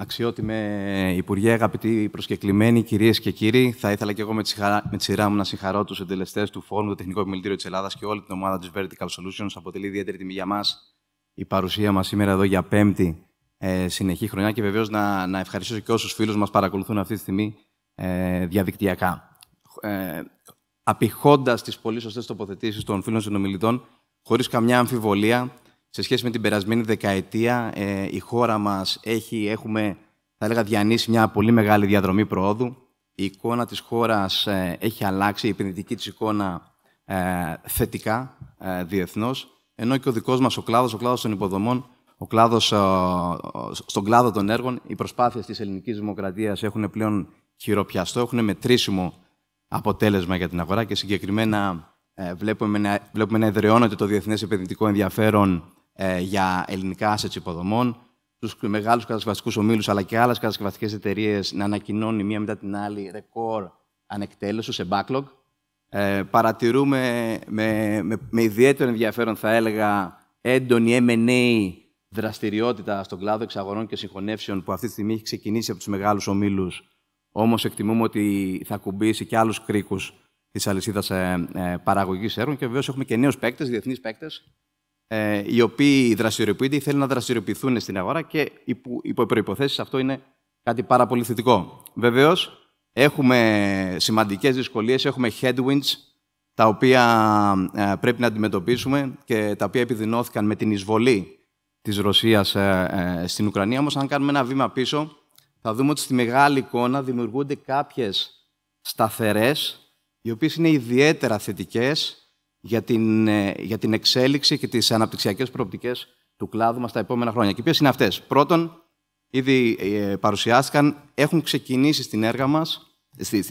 Αξιότιμε Υπουργέ, αγαπητοί προσκεκλημένοι, κυρίες και κύριοι, θα ήθελα και εγώ με τη, σειρά, με τη σειρά μου να συγχαρώ τους συντελεστέ του Φόρουμ, το Τεχνικό Επιμελητήριο της Ελλάδας και όλη την ομάδα της Vertical Solutions. Αποτελεί ιδιαίτερη τιμή για μας η παρουσία μας σήμερα εδώ για πέμπτη ε, συνεχή χρονιά και βεβαίως να, να ευχαριστήσω και όσους φίλους μας παρακολουθούν αυτή τη στιγμή ε, διαδικτυακά. Ε, Απηχώντας τις πολύ σωστές τοποθετήσεις των φίλων συνομιλητών, χωρίς καμιά αμφιβολία, σε σχέση με την περασμένη δεκαετία, ε, η χώρα μας έχει, έχουμε, θα έλεγα, διανύσει μια πολύ μεγάλη διαδρομή προόδου. Η εικόνα της χώρας ε, έχει αλλάξει, η επενδυτική της εικόνα ε, θετικά ε, διεθνώς, ενώ και ο δικός μας ο κλάδος, ο κλάδος των υποδομών, ο κλάδος, στον κλάδο των έργων, οι προσπάθειες της ελληνικής δημοκρατίας έχουν πλέον χειροπιαστό, έχουν μετρήσιμο αποτέλεσμα για την αγορά και συγκεκριμένα βλέπουμε να, βλέπουμε να εδραιώνεται το διεθνές επενδυτικό ενδιαφέρον ε, για ελληνικά assets υποδομών, τους μεγάλους κατασκευαστικούς ομίλους, αλλά και άλλες κατασκευαστικές εταιρείες να ανακοινώνει μία μετά την άλλη ρεκόρ ανεκτέλεσου σε backlog. Ε, παρατηρούμε με, με, με ιδιαίτερο ενδιαφέρον, θα έλεγα, έντονη M&A δραστηριότητα στον κλάδο εξαγορών και συγχωνεύσεων που αυτή τη στιγμή έχει ξεκινήσει από τους μεγάλους ομίλους. Όμως εκτιμούμε ότι θα κουμπίσει και άλλους κρίκους της αλυσίδας ε, ε, έργων και βεβαίως έχουμε και νέους παίκτες, διεθνείς παίκτες ε, οι οποίοι δραστηριοποιούνται ή θέλουν να δραστηριοποιηθούν στην αγορά και υπό, υπό προποθέσει αυτό είναι κάτι πάρα πολύ θετικό. Βεβαίως, έχουμε σημαντικές δυσκολίες, έχουμε headwinds τα οποία ε, πρέπει να αντιμετωπίσουμε και τα οποία επιδεινώθηκαν με την εισβολή της Ρωσίας ε, ε, στην Ουκρανία. Όμως, αν κάνουμε ένα βήμα πίσω, θα δούμε ότι στη μεγάλη εικόνα δημιουργούνται κάποιες σταθερές οι οποίες είναι ιδιαίτερα θετικές για την, ε, για την εξέλιξη και τις αναπτυξιακές προοπτικές του κλάδου μας τα επόμενα χρόνια. Και ποιες είναι αυτές. Πρώτον, ήδη ε, παρουσιάστηκαν, έχουν ξεκινήσει στην έργα μας,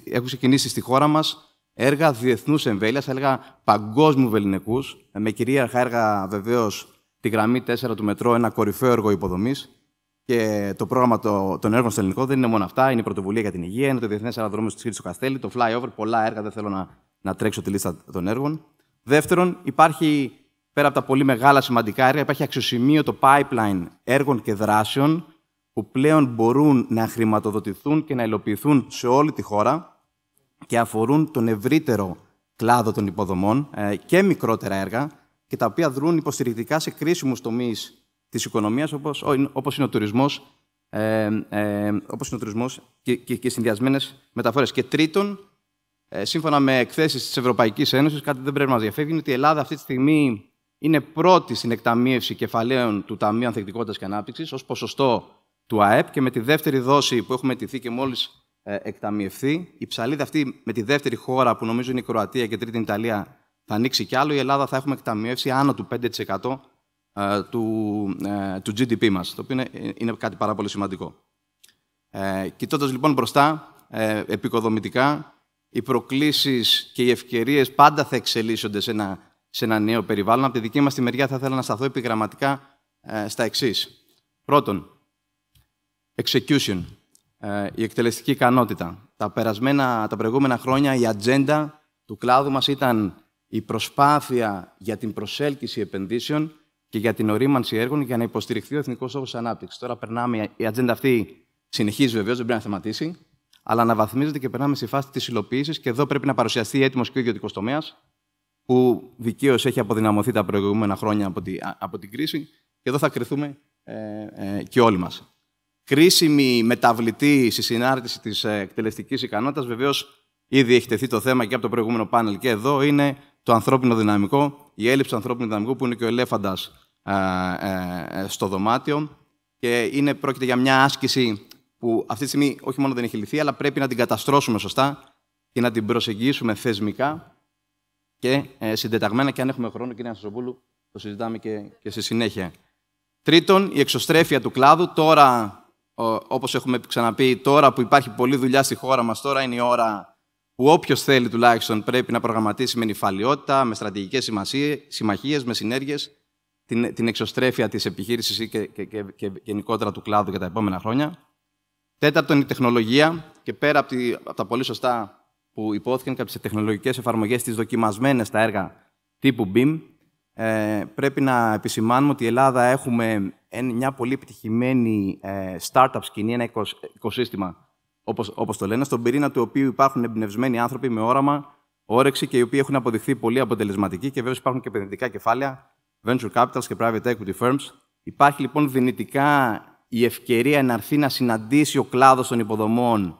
έχουν ξεκινήσει στη χώρα μας έργα διεθνούς εμβέλειας, θα έλεγα παγκόσμιου βεληνικούς, με κυρίαρχα έργα βεβαίως τη γραμμή 4 του μετρό, ένα κορυφαίο έργο υποδομής. και το πρόγραμμα των έργων στο ελληνικό δεν είναι μόνο αυτά. Είναι η πρωτοβουλία για την υγεία, είναι το Διεθνές Αεροδρόμιο της χρήσης του Καστέλη, το flyover, πολλά έργα. Δεν θέλω να, να τρέξω τη λίστα των έργων. Δεύτερον, υπάρχει πέρα από τα πολύ μεγάλα σημαντικά έργα, υπάρχει αξιοσημείο το pipeline έργων και δράσεων που πλέον μπορούν να χρηματοδοτηθούν και να υλοποιηθούν σε όλη τη χώρα και αφορούν τον ευρύτερο κλάδο των υποδομών ε, και μικρότερα έργα και τα οποία δρούν υποστηρικτικά σε κρίσιμους τομείς της οικονομίας όπως, όπως είναι ο τουρισμός, ε, ε και, και, και συνδυασμένες μεταφορές. Και τρίτον, ε, σύμφωνα με εκθέσεις της Ευρωπαϊκής Ένωσης, κάτι δεν πρέπει να μας διαφεύγει, είναι ότι η Ελλάδα αυτή τη στιγμή είναι πρώτη στην εκταμείευση κεφαλαίων του Ταμείου Ανθεκτικότητας και Ανάπτυξης ως ποσοστό του ΑΕΠ και με τη δεύτερη δόση που έχουμε τηθεί και μόλις ε, εκταμιευθεί. Η ψαλίδα αυτή με τη δεύτερη χώρα που νομίζω είναι η Κροατία και τρίτη Ιταλία θα ανοίξει κι άλλο. Η Ελλάδα θα έχουμε εκταμιεύσει άνω του 5% ε, του, του GDP μας, το οποίο είναι, κάτι πάρα πολύ σημαντικό. Ε, Κοιτώντας λοιπόν μπροστά, ε, επικοδομητικά, οι προκλήσεις και οι ευκαιρίες πάντα θα εξελίσσονται σε ένα, σε ένα νέο περιβάλλον. Από τη δική μας τη μεριά θα ήθελα να σταθώ επιγραμματικά ε, στα εξής. Πρώτον, execution, ε, η εκτελεστική ικανότητα. Τα, περασμένα, τα προηγούμενα χρόνια η ατζέντα του κλάδου μας ήταν η προσπάθεια για την προσέλκυση επενδύσεων και για την ορίμανση έργων για να υποστηριχθεί ο Εθνικός Όχο Ανάπτυξης. Τώρα περνάμε, η ατζέντα αυτή συνεχίζει βεβαίως, δεν πρέπει να σταματήσει αλλά αναβαθμίζεται και περνάμε στη φάση της υλοποίησης. Και εδώ πρέπει να παρουσιαστεί έτοιμος και ο ιδιωτικός τομέας, που δικαίως έχει αποδυναμωθεί τα προηγούμενα χρόνια από, τη, από την κρίση. Και εδώ θα κρυθούμε ε, ε, και όλοι μας. Κρίσιμη μεταβλητή στη συνάρτηση της ε, εκτελεστικής ικανότητας, βεβαίως ήδη έχει τεθεί το θέμα και από το προηγούμενο πάνελ και εδώ, είναι το ανθρώπινο δυναμικό, η έλλειψη ανθρώπινου δυναμικού, που είναι και ο ελέφαντας στο δωμάτιο και είναι, πρόκειται για μια άσκηση που αυτή τη στιγμή όχι μόνο δεν έχει λυθεί, αλλά πρέπει να την καταστρώσουμε σωστά και να την προσεγγίσουμε θεσμικά και ε, συντεταγμένα. Και αν έχουμε χρόνο, κύριε Αναστασοπούλου, το συζητάμε και, και στη συνέχεια. Τρίτον, η εξωστρέφεια του κλάδου. Τώρα, όπως έχουμε ξαναπεί, τώρα που υπάρχει πολλή δουλειά στη χώρα μας, τώρα είναι η ώρα που όποιος θέλει τουλάχιστον πρέπει να προγραμματίσει με νυφαλιότητα, με στρατηγικές συμμαχίες με συνέργειες την, την εξωστρέφεια της επιχείρησης και, και, και, και γενικότερα του κλάδου για τα επόμενα χρόνια. Τέταρτον, η τεχνολογία. Και πέρα από, τη, από τα πολύ σωστά που υπόθηκαν και από τις τεχνολογικές εφαρμογές, τι δοκιμασμένε στα έργα τύπου BIM, ε, πρέπει να επισημάνουμε ότι η Ελλάδα έχουμε μια πολύ επιτυχημένη ε, startup σκηνή, ένα οικοσύστημα, όπως όπως το λένε, στον πυρήνα του οποίου υπάρχουν εμπνευσμένοι άνθρωποι με όραμα, όρεξη και οι οποίοι έχουν αποδειχθεί πολύ αποτελεσματικοί και βέβαια υπάρχουν και επενδυτικά κεφάλαια, venture capitals και private equity firms. Υπάρχει λοιπόν δυνητικά η ευκαιρία να έρθει να συναντήσει ο κλάδος των υποδομών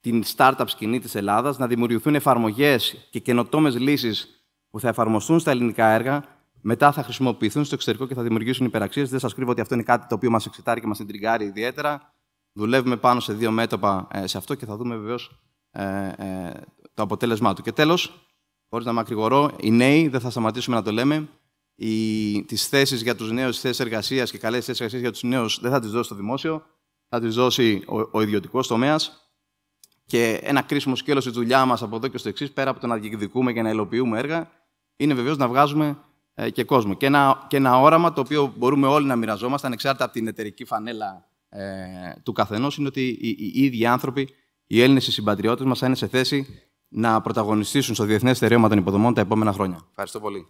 την startup σκηνή της Ελλάδας, να δημιουργηθούν εφαρμογές και καινοτόμες λύσεις που θα εφαρμοστούν στα ελληνικά έργα, μετά θα χρησιμοποιηθούν στο εξωτερικό και θα δημιουργήσουν υπεραξίες. Δεν σας κρύβω ότι αυτό είναι κάτι το οποίο μας εξητάρει και μας εντριγκάρει ιδιαίτερα. Δουλεύουμε πάνω σε δύο μέτωπα ε, σε αυτό και θα δούμε βεβαίως ε, ε, το αποτέλεσμά του. Και τέλος, χωρίς να μακρηγορώ, οι νέοι, δεν θα σταματήσουμε να το λέμε, τις θέσεις για τους νέους τι θέσεις εργασίας και καλές θέσεις εργασίας για τους νέους δεν θα τις δώσει το δημόσιο, θα τις δώσει ο, ο ιδιωτικός τομέας. Και ένα κρίσιμο σκέλος τη δουλειά μας από εδώ και στο εξής, πέρα από το να διεκδικούμε και να υλοποιούμε έργα, είναι βεβαίως να βγάζουμε ε, και κόσμο. Και ένα, και ένα όραμα το οποίο μπορούμε όλοι να μοιραζόμαστε, ανεξάρτητα από την εταιρική φανέλα ε, του καθενός, είναι ότι οι, οι, ίδιοι άνθρωποι, οι Έλληνες οι συμπατριώτες μας, θα είναι σε θέση να πρωταγωνιστήσουν στο διεθνές Στερέωμα των Υποδομών τα επόμενα χρόνια. Ευχαριστώ πολύ.